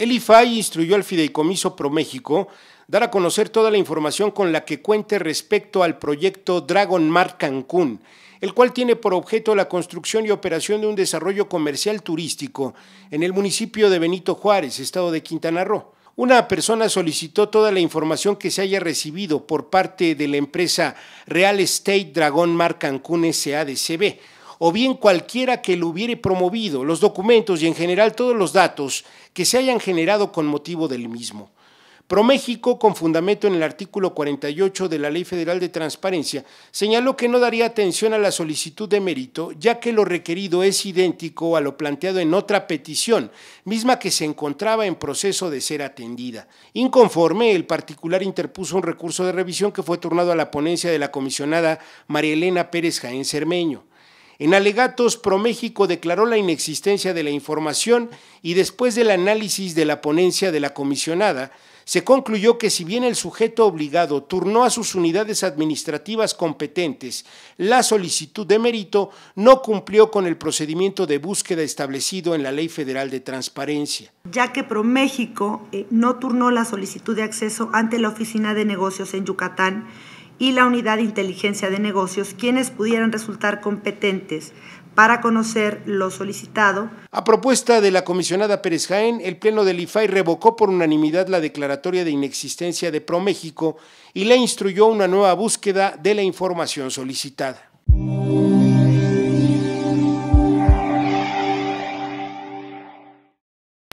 El IFAI instruyó al Fideicomiso ProMéxico dar a conocer toda la información con la que cuente respecto al proyecto Dragon Mar Cancún, el cual tiene por objeto la construcción y operación de un desarrollo comercial turístico en el municipio de Benito Juárez, estado de Quintana Roo. Una persona solicitó toda la información que se haya recibido por parte de la empresa Real Estate Dragon Mar Cancún SADCB o bien cualquiera que lo hubiere promovido, los documentos y en general todos los datos que se hayan generado con motivo del mismo. ProMéxico, con fundamento en el artículo 48 de la Ley Federal de Transparencia, señaló que no daría atención a la solicitud de mérito, ya que lo requerido es idéntico a lo planteado en otra petición, misma que se encontraba en proceso de ser atendida. Inconforme, el particular interpuso un recurso de revisión que fue turnado a la ponencia de la comisionada María Elena Pérez Jaén Cermeño. En alegatos, ProMéxico declaró la inexistencia de la información y después del análisis de la ponencia de la comisionada, se concluyó que si bien el sujeto obligado turnó a sus unidades administrativas competentes la solicitud de mérito, no cumplió con el procedimiento de búsqueda establecido en la Ley Federal de Transparencia. Ya que ProMéxico eh, no turnó la solicitud de acceso ante la Oficina de Negocios en Yucatán, y la Unidad de Inteligencia de Negocios, quienes pudieran resultar competentes para conocer lo solicitado. A propuesta de la comisionada Pérez Jaén, el Pleno del IFAI revocó por unanimidad la declaratoria de inexistencia de ProMéxico y le instruyó una nueva búsqueda de la información solicitada.